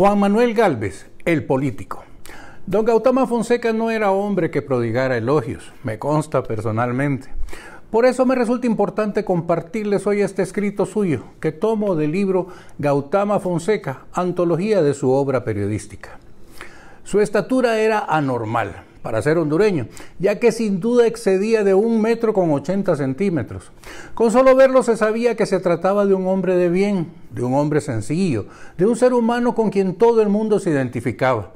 Juan Manuel Galvez, el político. Don Gautama Fonseca no era hombre que prodigara elogios, me consta personalmente. Por eso me resulta importante compartirles hoy este escrito suyo que tomo del libro Gautama Fonseca, antología de su obra periodística. Su estatura era anormal para ser hondureño, ya que sin duda excedía de un metro con ochenta centímetros. Con solo verlo se sabía que se trataba de un hombre de bien, de un hombre sencillo, de un ser humano con quien todo el mundo se identificaba.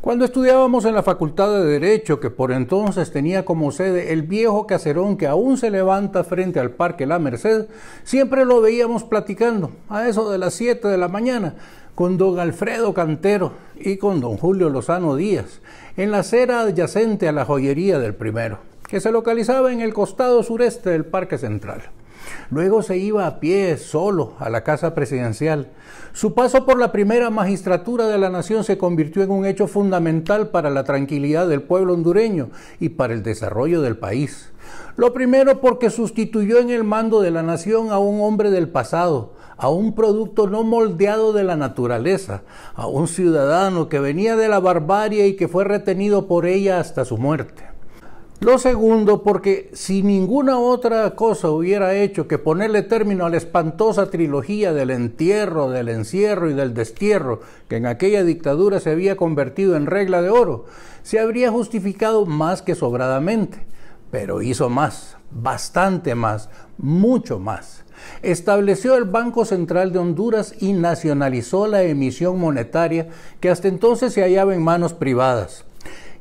Cuando estudiábamos en la Facultad de Derecho, que por entonces tenía como sede el viejo caserón que aún se levanta frente al Parque La Merced, siempre lo veíamos platicando, a eso de las siete de la mañana, con don Alfredo Cantero y con don Julio Lozano Díaz, en la acera adyacente a la joyería del primero, que se localizaba en el costado sureste del Parque Central. Luego se iba a pie, solo, a la casa presidencial. Su paso por la primera magistratura de la nación se convirtió en un hecho fundamental para la tranquilidad del pueblo hondureño y para el desarrollo del país. Lo primero porque sustituyó en el mando de la nación a un hombre del pasado, a un producto no moldeado de la naturaleza, a un ciudadano que venía de la barbarie y que fue retenido por ella hasta su muerte. Lo segundo, porque si ninguna otra cosa hubiera hecho que ponerle término a la espantosa trilogía del entierro, del encierro y del destierro, que en aquella dictadura se había convertido en regla de oro, se habría justificado más que sobradamente. Pero hizo más, bastante más, mucho más. Estableció el Banco Central de Honduras y nacionalizó la emisión monetaria que hasta entonces se hallaba en manos privadas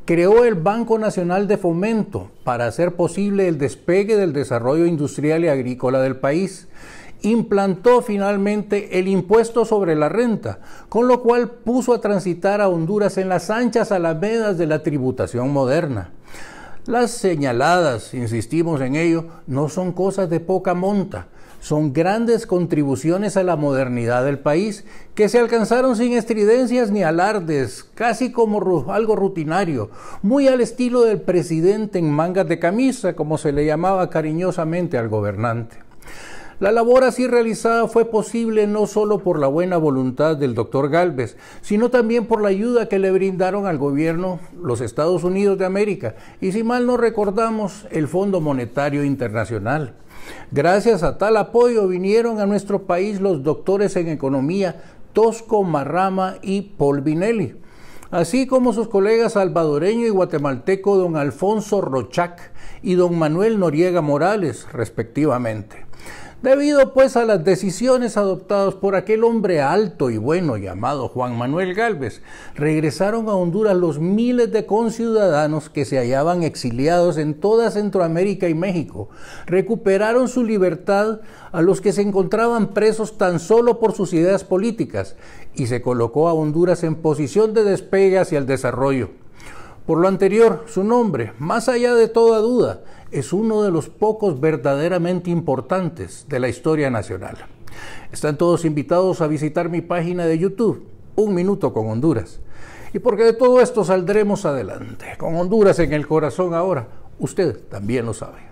creó el Banco Nacional de Fomento para hacer posible el despegue del desarrollo industrial y agrícola del país. Implantó finalmente el impuesto sobre la renta, con lo cual puso a transitar a Honduras en las anchas alamedas de la tributación moderna. Las señaladas, insistimos en ello, no son cosas de poca monta, son grandes contribuciones a la modernidad del país que se alcanzaron sin estridencias ni alardes, casi como algo rutinario, muy al estilo del presidente en mangas de camisa, como se le llamaba cariñosamente al gobernante. La labor así realizada fue posible no solo por la buena voluntad del doctor Galvez, sino también por la ayuda que le brindaron al gobierno los Estados Unidos de América y si mal no recordamos el Fondo Monetario Internacional. Gracias a tal apoyo vinieron a nuestro país los doctores en economía Tosco Marrama y Paul Vinelli, así como sus colegas salvadoreño y guatemalteco don Alfonso Rochac y don Manuel Noriega Morales, respectivamente. Debido pues a las decisiones adoptadas por aquel hombre alto y bueno llamado Juan Manuel Galvez, regresaron a Honduras los miles de conciudadanos que se hallaban exiliados en toda Centroamérica y México. Recuperaron su libertad a los que se encontraban presos tan solo por sus ideas políticas y se colocó a Honduras en posición de despegue hacia el desarrollo. Por lo anterior, su nombre, más allá de toda duda, es uno de los pocos verdaderamente importantes de la historia nacional. Están todos invitados a visitar mi página de YouTube, Un Minuto con Honduras. Y porque de todo esto saldremos adelante, con Honduras en el corazón ahora, usted también lo sabe.